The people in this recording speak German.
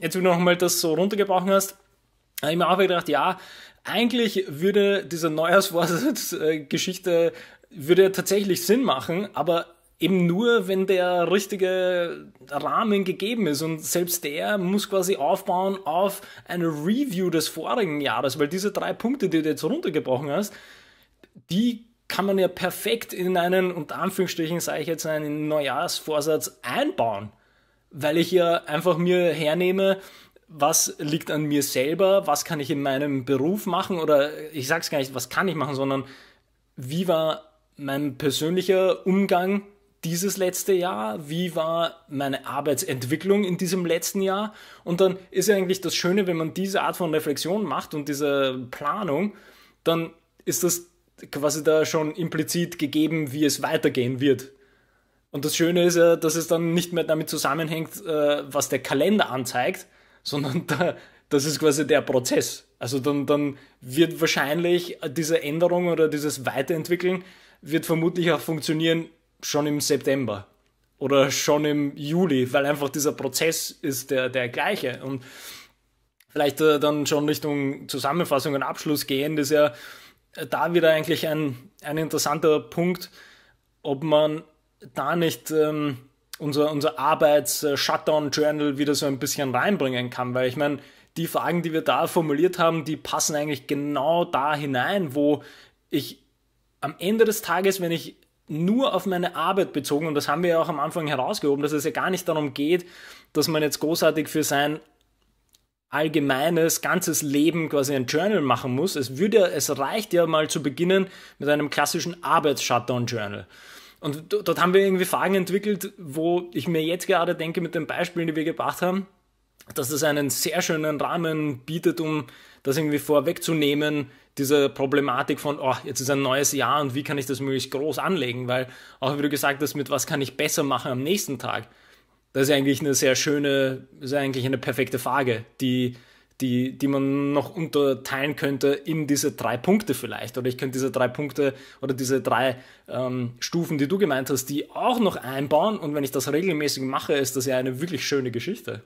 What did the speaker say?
jetzt, wie du nochmal das so runtergebrochen hast, habe ich mir auch gedacht, ja, eigentlich würde diese Neujahrsvorsitz-Geschichte äh, würde tatsächlich Sinn machen, aber eben nur, wenn der richtige Rahmen gegeben ist. Und selbst der muss quasi aufbauen auf eine Review des vorigen Jahres, weil diese drei Punkte, die du jetzt runtergebrochen hast, die kann man ja perfekt in einen, unter Anführungsstrichen sage ich jetzt, einen Neujahrsvorsatz einbauen weil ich ja einfach mir hernehme, was liegt an mir selber, was kann ich in meinem Beruf machen oder ich sage es gar nicht, was kann ich machen, sondern wie war mein persönlicher Umgang dieses letzte Jahr, wie war meine Arbeitsentwicklung in diesem letzten Jahr und dann ist ja eigentlich das Schöne, wenn man diese Art von Reflexion macht und diese Planung, dann ist das quasi da schon implizit gegeben, wie es weitergehen wird und das Schöne ist ja, dass es dann nicht mehr damit zusammenhängt, äh, was der Kalender anzeigt, sondern da, das ist quasi der Prozess. Also dann, dann wird wahrscheinlich diese Änderung oder dieses Weiterentwickeln wird vermutlich auch funktionieren schon im September oder schon im Juli, weil einfach dieser Prozess ist der, der gleiche. Und vielleicht äh, dann schon Richtung Zusammenfassung und Abschluss gehen, das ist ja äh, da wieder eigentlich ein, ein interessanter Punkt, ob man da nicht ähm, unser, unser Arbeits-Shutdown-Journal wieder so ein bisschen reinbringen kann, weil ich meine, die Fragen, die wir da formuliert haben, die passen eigentlich genau da hinein, wo ich am Ende des Tages, wenn ich nur auf meine Arbeit bezogen, und das haben wir ja auch am Anfang herausgehoben, dass es ja gar nicht darum geht, dass man jetzt großartig für sein allgemeines, ganzes Leben quasi ein Journal machen muss. Es würde, es reicht ja mal zu beginnen mit einem klassischen Arbeits-Shutdown-Journal. Und dort haben wir irgendwie Fragen entwickelt, wo ich mir jetzt gerade denke mit den Beispielen, die wir gebracht haben, dass es einen sehr schönen Rahmen bietet, um das irgendwie vorwegzunehmen, diese Problematik von, oh, jetzt ist ein neues Jahr und wie kann ich das möglichst groß anlegen, weil auch wie du gesagt hast, mit was kann ich besser machen am nächsten Tag, das ist eigentlich eine sehr schöne, ist eigentlich eine perfekte Frage, die die, die man noch unterteilen könnte in diese drei Punkte vielleicht. Oder ich könnte diese drei Punkte oder diese drei ähm, Stufen, die du gemeint hast, die auch noch einbauen. Und wenn ich das regelmäßig mache, ist das ja eine wirklich schöne Geschichte.